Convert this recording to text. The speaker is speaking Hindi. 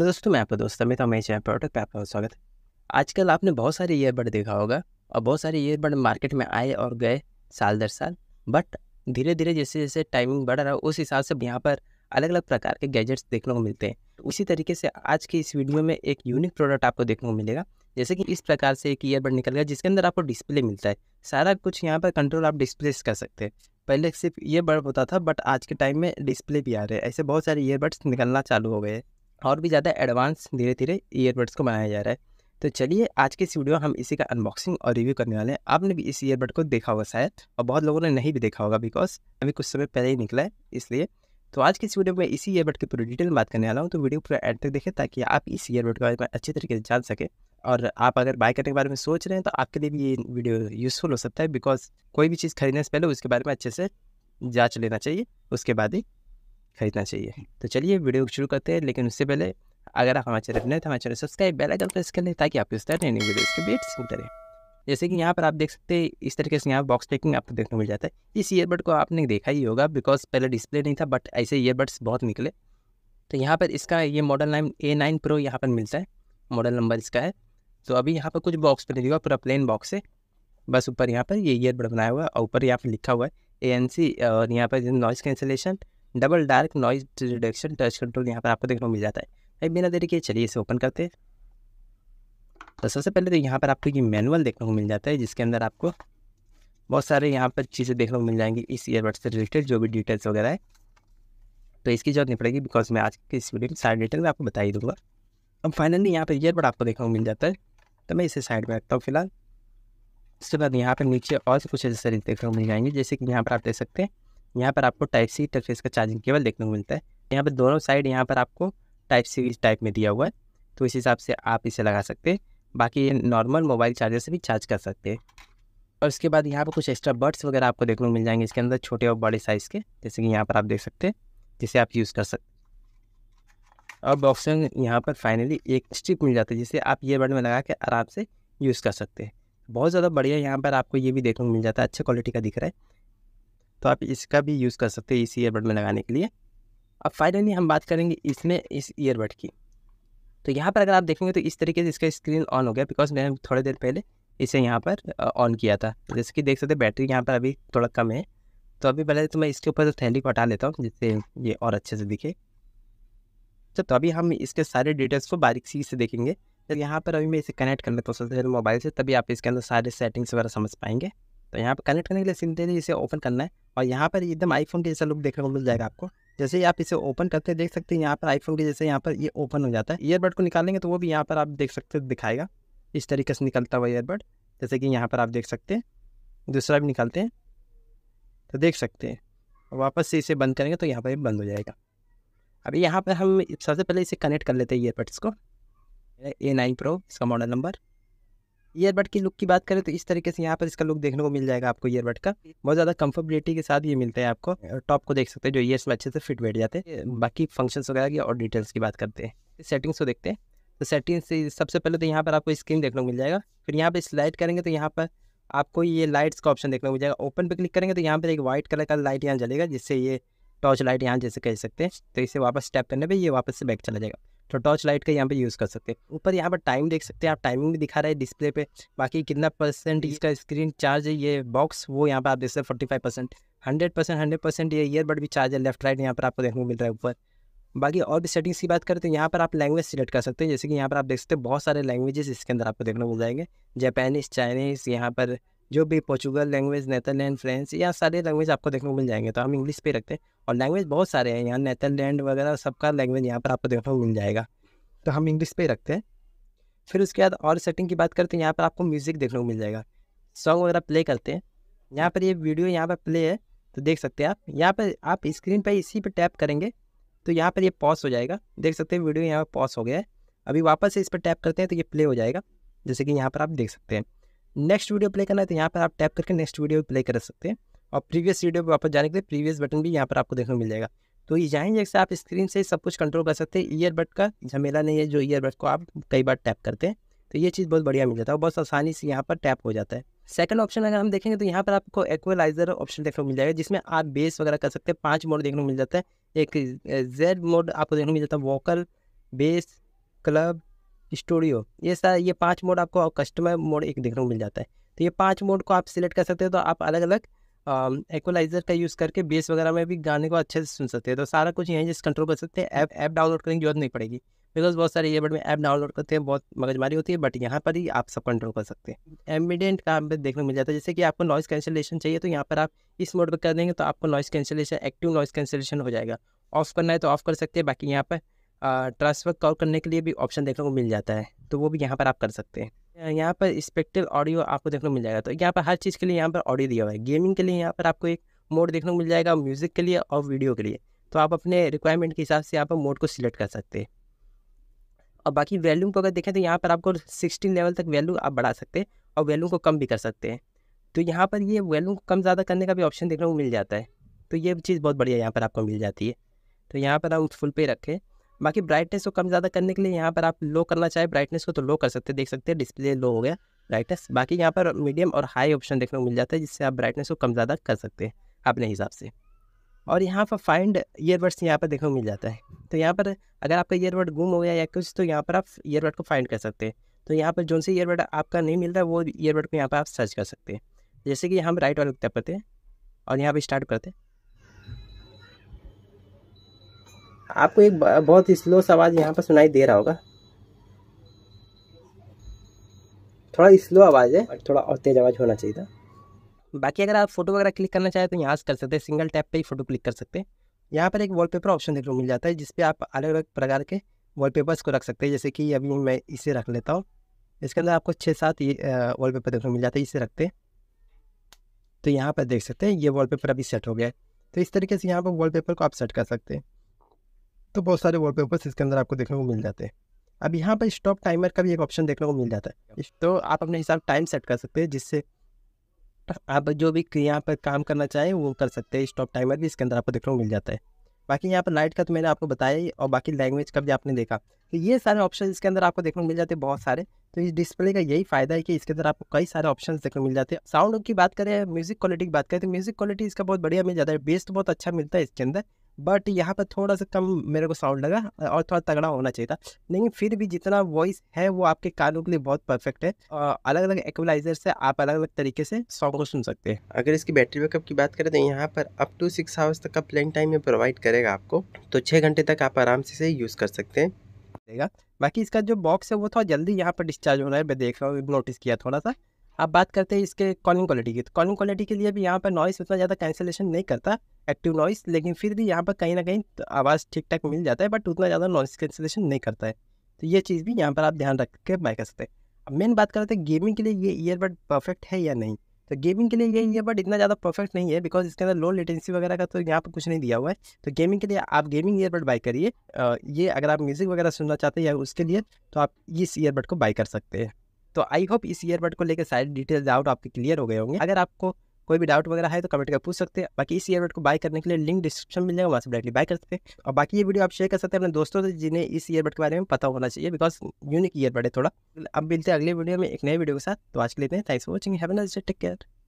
हेलो दोस्तों मैं आपका दोस्त अमित चाहे प्रोडक्ट पे आपका स्वागत है आजकल आपने बहुत सारे ईयरबड देखा होगा और बहुत सारे ईयरबड मार्केट में आए और गए साल दर साल बट धीरे धीरे जैसे जैसे टाइमिंग बढ़ रहा है उस हिसाब से यहाँ पर अलग अलग प्रकार के गैजेट्स देखने को मिलते हैं उसी तरीके से आज की इस वीडियो में एक यूनिक प्रोडक्ट आपको देखने को मिलेगा जैसे कि इस प्रकार से एक ईयरबड निकल गया जिसके अंदर आपको डिस्प्ले मिलता है सारा कुछ यहाँ पर कंट्रोल आप डिस्प्ले कर सकते हैं पहले सिर्फ ईयरबड होता था बट आज के टाइम में डिस्प्ले भी आ रहे हैं ऐसे बहुत सारे ईयरबड्स निकलना चालू हो गए हैं और भी ज़्यादा एडवांस धीरे धीरे ईयरबड्स को बनाया जा रहा है तो चलिए आज के इस वीडियो हम इसी का अनबॉक्सिंग और रिव्यू करने वाले हैं आपने भी इस ईयरबड को देखा होगा शायद और बहुत लोगों ने नहीं भी देखा होगा बिकॉज अभी कुछ समय पहले ही निकला है इसलिए तो आज के इस वीडियो में इसी ईयरबड के पूरी डिटेल में बात करने वाला हूँ तो वीडियो पूरा एंड तक देखें ताकि आप इस ईयरबड के बारे में अच्छे तरीके से जान सकें और आप अगर बाय करने के बारे में सोच रहे हैं तो आपके लिए भी ये वीडियो यूज़फुल हो सकता है बिकॉज कोई भी चीज़ खरीदने से पहले उसके बारे में अच्छे से जाँच लेना चाहिए उसके बाद ही खरीदना चाहिए तो चलिए वीडियो शुरू करते हैं लेकिन उससे पहले अगर आप हमारे चैनल नहीं तो हमारे channel subscribe bell icon press कर लें ताकि आपके इस तरह नई नई वीडियोज़ के अपडेट्स मिलते रहे जैसे कि यहाँ पर आप देख सकते हैं इस तरीके से यहाँ बॉक्स पैकिंग आपको देखने मिल जाता है इस ईयरबड को आपने देखा ही होगा बिकॉज पहले डिस्प्ले नहीं था बट ऐसे ईयरबड्स बहुत निकले तो यहाँ पर इसका ये model nine A nine pro यहाँ पर मिलता है मॉडल नंबर इसका है तो अभी यहाँ पर कुछ बॉक्स पर नहीं पूरा प्लेन बॉक्स है बस ऊपर यहाँ पर ये ईयरबड बनाया हुआ है और ऊपर यहाँ पर लिखा हुआ है ए एन सी और यहाँ पर noise cancellation double dark noise reduction touch control यहाँ पर आपको देखने को मिल जाता है भाई बिना देरी के चलिए इसे ओपन करते हैं तो सबसे पहले तो यहाँ पर आपको ये मैनुअल देखने को मिल जाता है जिसके अंदर आपको बहुत सारे यहाँ पर चीज़ें देखने को मिल जाएंगी इस ईयरबड से रिलेटेड जो भी डिटेल्स वगैरह है तो इसकी जरूरत नहीं पड़ेगी बिकॉज मैं आज के इस वीडियो में सारे डिटेल में आपको बता ही दूंगा अब फाइनली यहाँ पर ईयरबड आपको देखने को मिल जाता है तो मैं इसे साइड में रखता हूँ फिलहाल उसके बाद यहाँ पर नीचे और कुछ एसेसरीज देखने को मिल जाएंगे जैसे कि यहाँ पर आप देख सकते हैं यहाँ पर आपको टाइप सी टाइप इसका चार्जिंग केबल देखने को मिलता है यहाँ पर दोनों साइड यहाँ पर आपको टाइप सी इस टाइप में दिया हुआ है तो इस हिसाब से आप इसे लगा सकते हैं बाकी ये नॉर्मल मोबाइल चार्जर से भी चार्ज कर सकते हैं और इसके बाद यहाँ पर कुछ एक्स्ट्रा बर्ड्स वगैरह आपको देखने को मिल जाएंगे इसके अंदर छोटे और बड़े साइज़ के जैसे कि यहाँ पर आप देख सकते हैं जिसे आप यूज़ कर सकते बॉक्स में यहाँ पर फाइनली एक स्ट्रिप मिल जाता है जिसे आप ये बर्ड में लगा के आराम से यूज़ कर सकते हैं बहुत ज़्यादा बढ़िया यहाँ पर आपको ये भी देखने को मिल जाता है अच्छे क्वालिटी का दिख रहा है तो आप इसका भी यूज़ कर सकते हैं इस ईयरबड में लगाने के लिए अब फाइनली हम बात करेंगे इसमें इस ईयरबड की तो यहाँ पर अगर आप देखेंगे तो इस तरीके से इसका स्क्रीन ऑन हो गया बिकॉज मैंने थोड़ी देर पहले इसे यहाँ पर ऑन किया था जैसे कि देख सकते बैटरी यहाँ पर अभी थोड़ा कम है तो अभी पहले तो मैं इसके ऊपर थैली को हटा लेता हूँ जिससे ये और अच्छे से दिखे तो अभी हम इसके सारे डिटेल्स को सी से देखेंगे तो यहाँ पर अभी मैं इसे कनेक्ट कर लेता हूँ मोबाइल से तभी आप इसके अंदर सारे सेटिंग्स वगैरह समझ पाएंगे तो यहाँ पर कनेक्ट करने के लिए सिंपली इसे ओपन करना है और यहाँ पर एकदम आईफोन के जैसा लुक देखने को मिल जाएगा आपको जैसे ही आप इसे ओपन करते हैं देख सकते हैं यहाँ पर आईफोन के जैसे यहाँ पर ये ओपन हो जाता है ईयरबड को निकालेंगे तो वो भी यहाँ पर आप देख सकते दिखाएगा इस तरीके से निकलता हुआ ईयरबड जैसे कि यहाँ पर आप देख सकते हैं दूसरा भी निकालते हैं तो देख सकते हैं वापस से इसे बंद करेंगे तो यहाँ पर बंद हो जाएगा अभी यहाँ पर हम सबसे पहले इसे कनेक्ट कर लेते हैं ईयरबड्स को ए नाइन प्रो इसका मॉडल नंबर ईयरबड की लुक की बात करें तो इस तरीके से यहाँ पर इसका लुक देखने को मिल जाएगा आपको ईयरबड का बहुत ज़्यादा कंफर्टेबिलिटी के साथ ये मिलता है आपको टॉप को देख सकते हैं जो ईयर्स में अच्छे से फिट बैठ जाते हैं बाकी फंक्शंस वगैरह की और डिटेल्स की बात करते हैं सेटिंग्स को देखते हैं तो सेटिंग्स से सबसे पहले तो यहाँ पर आपको स्क्रीन देखने को मिल जाएगा फिर यहाँ पर स्लाइड करेंगे तो यहाँ पर आपको ये लाइट्स का ऑप्शन देखने को मिल जाएगा ओपन पर क्लिक करेंगे तो यहाँ पर एक व्हाइट कलर का लाइट यहाँ जलेगा जिससे ये टॉर्च लाइट यहाँ जैसे कह सकते हैं तो इसे वापस टैप करने पर ये वापस से बैक चला जाएगा तो टॉर्च लाइट का यहाँ पे यूज़ कर सकते हैं ऊपर यहाँ पर टाइम देख सकते हैं आप टाइमिंग भी दिखा रहे हैं डिस्प्ले पे बाकी कितना परसेंट इसका स्क्रीन चार्ज है ये बॉक्स वो यहाँ पर आप देख सकते हैं forty five percent hundred percent hundred percent ये ईयरबड भी चार्ज है लेफ्ट राइट यहाँ पर आपको देखने को मिल रहा है ऊपर बाकी और भी सेटिंग्स की बात करें तो यहाँ पर आप लैंग्वेज सिलेक्ट कर सकते हैं जैसे कि यहाँ पर आप देख सकते हैं बहुत सारे लैंग्वेजेस इसके अंदर आपको देखने को मिल जाएंगे जापानीज चाइनीज़ यहाँ पर जो भी पोर्चुगल लैंग्वेज नेदरलैंड फ्रेंच या सारे लैंग्वेज आपको देखने को मिल जाएंगे तो हम इंग्लिश पे रखते हैं और लैंग्वेज बहुत सारे हैं यहाँ नेदरलैंड वगैरह सबका लैंग्वेज यहाँ पर आपको देखने को मिल जाएगा तो हम इंग्लिश पे रखते हैं फिर उसके बाद और सेटिंग की बात करते हैं यहाँ पर आपको म्यूज़िक देखने को मिल जाएगा सॉन्ग वगैरह प्ले करते हैं यहाँ पर ये वीडियो यहाँ पर प्ले है तो देख सकते हैं आप यहाँ पर आप स्क्रीन पर इसी पर टैप करेंगे तो यहाँ पर ये पॉज हो जाएगा देख सकते हैं वीडियो यहाँ पर पॉज हो गया है अभी वापस से इस पर टैप करते हैं तो ये प्ले हो जाएगा जैसे कि यहाँ पर आप देख सकते हैं नेक्स्ट वीडियो प्ले करना है तो यहाँ पर आप टैप करके नेक्स्ट वीडियो प्ले कर सकते हैं और प्रीवियस वीडियो पर वापस जाने के लिए प्रीवियस बटन भी यहाँ पर आपको देखने को मिल जाएगा तो ये यहाँ जैसे आप स्क्रीन से सब कुछ कंट्रोल कर सकते हैं ईयरबड का झमेला नहीं है जो ईयरबड को आप कई बार टैप करते हैं तो ये चीज़ बहुत बढ़िया मिल जाता है और बहुत आसानी से यहाँ पर टैप हो जाता है सेकंड ऑप्शन अगर हम देखेंगे तो यहाँ पर आपको एक्वलाइजर ऑप्शन देखने को मिल जाएगा जिसमें आप बेस वगैरह कर सकते हैं पाँच मोड देखने को मिल जाता है एक जेड मोड आपको देखने को मिल जाता है वोकल बेस क्लब स्टूडियो ये सारा ये पाँच मोड आपको कस्टमर मोड एक देखने को मिल जाता है तो ये पाँच मोड को आप सिलेक्ट कर सकते हो तो आप अलग अलग एक्वलाइजर का यूज़ करके बेस वगैरह में भी गाने को अच्छे से सुन सकते हैं तो सारा कुछ यहीं जिस कंट्रोल कर सकते हैं ऐप ऐप डाउनलोड करने की जरूरत नहीं पड़ेगी बिकॉज बहुत सारे ईयरबड में ऐप डाउनलोड करते हैं बहुत मगजमारी होती है बट यहाँ पर ही आप सब कंट्रोल कर सकते हैं एमिडेंट काम देखने को मिल जाता है जैसे कि आपको नॉइस कैंसिलेशन चाहिए तो यहाँ पर आप इस मोड पर कर देंगे तो आपको noise cancellation active noise cancellation हो जाएगा ऑफ करना है तो ऑफ कर सकते हैं बाकी यहाँ पर ट्रांसफर कॉल करने के लिए भी ऑप्शन देखने को मिल जाता है तो वो भी यहाँ पर आप कर सकते हैं यहाँ पर स्पेक्ट्रल ऑडियो आपको देखने को मिल जाएगा तो यहाँ पर हर चीज़ के लिए यहाँ पर ऑडियो दिया हुआ है गेमिंग के लिए यहाँ पर आपको एक मोड देखने को मिल जाएगा म्यूज़िक के लिए और वीडियो के लिए तो आप अपने रिक्वायरमेंट के हिसाब से यहाँ पर मोड को सिलेक्ट कर सकते हैं और बाकी वैल्यूम को अगर देखें तो यहाँ पर आपको सिक्सटीन लेवल तक वैल्यू आप बढ़ा सकते हैं और वैल्यू को कम भी कर सकते हैं तो यहाँ पर ये वैल्यू को कम ज़्यादा करने का भी ऑप्शन देखने को मिल जाता है तो ये चीज़ बहुत बढ़िया यहाँ पर आपको मिल जाती है तो यहाँ पर हम फुल पे रखें बाकी ब्राइटनेस को कम ज़्यादा करने के लिए यहाँ पर आप लो करना चाहे ब्राइटनेस को तो लो कर सकते देख सकते हैं डिस्प्ले लो हो गया ब्राइटनेस बाकी यहाँ पर मीडियम और हाई ऑप्शन देखने को मिल जाता है जिससे आप ब्राइटनेस को कम ज़्यादा कर सकते हैं अपने हिसाब से और यहाँ पर फाइंड ईयरबड्स यहाँ पर देखने को मिल जाता है तो यहाँ पर अगर आपका ईयरबड गुम हो गया या कुछ तो यहाँ पर आप ईयरबड को फाइंड कर सकते हैं तो यहाँ पर जो से ईयरबड आपका नहीं मिलता वो ईयरबड को यहाँ पर आप सर्च कर सकते हैं जैसे कि हम राइट वाले टैप करते हैं और यहाँ पर स्टार्ट करते हैं आपको एक बहुत ही स्लो सा आवाज़ यहाँ पर सुनाई दे रहा होगा थोड़ा स्लो आवाज़ है और थोड़ा और तेज़ आवाज़ होना चाहिए था बाकी अगर आप फोटो वगैरह क्लिक करना चाहें तो यहाँ से कर सकते हैं सिंगल टैप पे ही फोटो क्लिक कर सकते हैं यहाँ पर एक वॉलपेपर ऑप्शन देखने को मिल जाता है जिसपे आप अलग अलग प्रकार के वॉलपेपर्स को रख सकते हैं जैसे कि अभी मैं इसे रख लेता हूँ इसके अंदर आपको छः सात ये पेपर देखने को मिल जाता है इसे रखते हैं तो यहाँ पर देख सकते हैं ये पेपर अभी सेट हो गया है तो इस तरीके से यहाँ पर पेपर को आप सेट कर सकते हैं तो बहुत सारे वॉलपेपर्स इसके अंदर आपको देखने को मिल जाते हैं अब यहाँ पर स्टॉप टाइमर का भी एक ऑप्शन देखने को मिल जाता है तो आप अपने हिसाब टाइम सेट कर सकते हैं जिससे आप जो भी यहाँ पर काम करना चाहें वो कर सकते हैं स्टॉप टाइमर भी इसके अंदर आपको देखने को मिल जाता है बाकी यहाँ पर लाइट का तो मैंने आपको बताया ही और बाकी लैंग्वेज का भी आपने देखा तो ये सारे ऑप्शन इसके अंदर आपको देखने को मिल जाते हैं बहुत सारे तो इस डिस्प्ले का यही फ़ायदा है कि इसके अंदर आपको कई सारे ऑप्शन देखने को मिल जाते हैं साउंड की बात करें म्यूज़िक क्वालिटी की बात करें तो म्यूज़िक क्वालिटी इसका बहुत बढ़िया मिल जाता है बेस्ट बहुत अच्छा मिलता है इसके अंदर बट यहाँ पर थोड़ा सा कम मेरे को साउंड लगा और थोड़ा तगड़ा होना चाहिए था लेकिन फिर भी जितना वॉइस है वो आपके कानों के लिए बहुत परफेक्ट है और अलग अलग एक्वलाइजर से आप अलग अलग तरीके से सॉन्ग को सुन सकते हैं अगर इसकी बैटरी बैकअप की बात करें तो यहाँ पर अप टू सिक्स आवर्स तक का प्लेन टाइम ये प्रोवाइड करेगा आपको तो छः घंटे तक आप आराम से इसे यूज़ कर सकते हैं बाकी इसका जो बॉक्स है वो थोड़ा जल्दी यहाँ पर डिस्चार्ज हो रहा है मैं देख रहा हूँ नोटिस किया थोड़ा सा अब बात करते हैं इसके कॉलिंग क्वालिटी की तो कॉलिंग क्वालिटी के लिए भी यहाँ पर नॉइस उतना ज़्यादा कैंसिलेशन नहीं करता एक्टिव नॉइस लेकिन फिर भी यहाँ पर कहीं ना कहीं तो आवाज़ ठीक ठाक मिल जाता है बट उतना ज़्यादा नॉइस कैंसिलेशन नहीं करता है तो ये चीज़ भी यहाँ पर आप ध्यान रख के बाय कर सकते हैं अब मेन बात करते हैं गेमिंग के लिए ये ईयरबड परफेक्ट है या नहीं तो गेमिंग के लिए ये ईयरबड इतना ज़्यादा परफेक्ट नहीं है बिकॉज इसके अंदर लो लेटेंसी वगैरह का तो यहाँ पर कुछ नहीं दिया हुआ है तो गेमिंग के लिए आप गेमिंग ईयरबड बाई करिए ये अगर आप म्यूज़िक वगैरह सुनना चाहते हैं या उसके लिए तो आप इस ईयरबड को बाई कर सकते हैं तो आई होप इस ईयरबड को लेकर सारे डिटेल डाउट आपके क्लियर हो गए होंगे अगर आपको कोई भी डाउट वगैरह है तो कमेंट कर पूछ सकते हैं बाकी इस ईयरबड को बाय करने के लिए लिंक डिस्क्रिप्शन मिल जाएगा वहाँ से डायरेक्टली बाय कर सकते हैं और बाकी ये वीडियो आप शेयर कर सकते हैं अपने दोस्तों से जिन्हें इस ईयरबड के बारे में पता होना चाहिए बिकॉज यूनिक ईयरबड है थोड़ा अब मिलते हैं अगले वीडियो में एक नए वीडियो के साथ तो आज के लिए thanks for watching nice take care